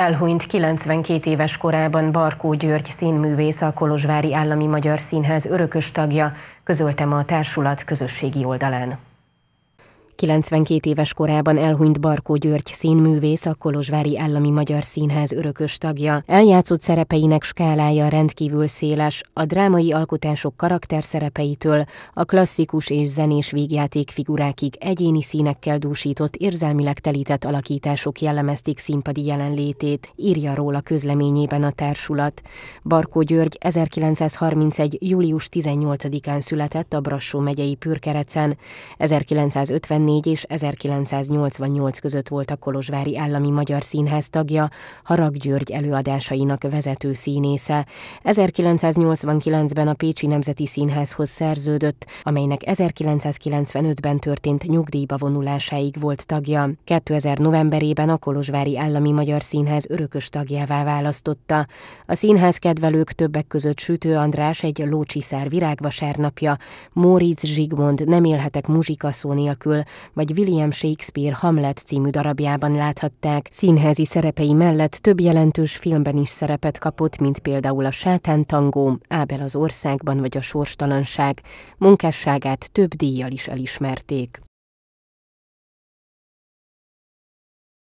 Elhunyt 92 éves korában Barkó György színművész, a Kolozsvári Állami Magyar Színház örökös tagja, közölte ma a társulat közösségi oldalán. 92 éves korában elhunyt Barkó György színművész, a Kolozsvári Állami Magyar Színház örökös tagja. Eljátszott szerepeinek skálája rendkívül széles, a drámai alkotások karakterszerepeitől a klasszikus és zenés végjáték figurákig egyéni színekkel dúsított, érzelmileg telített alakítások jellemezték színpadi jelenlétét, írja róla közleményében a társulat. Barkó György 1931. július 18-án született a Brassó megyei Pürkerecen, 1954 1944 és 1988 között volt a Kolozsvári Állami Magyar Színház tagja, Harag György előadásainak vezető színésze. 1989-ben a Pécsi Nemzeti Színházhoz szerződött, amelynek 1995-ben történt nyugdíjba vonulásáig volt tagja. 2000 novemberében a Kolozsvári Állami Magyar Színház örökös tagjává választotta. A színház kedvelők többek között Sütő András egy Lócsiszár virágvasárnapja, Móricz Zsigmond nem élhetek szó nélkül, vagy William Shakespeare Hamlet című darabjában láthatták. Színházi szerepei mellett több jelentős filmben is szerepet kapott, mint például a Sátán tangó, Ábel az országban vagy a Sorstalanság. Munkásságát több díjjal is elismerték.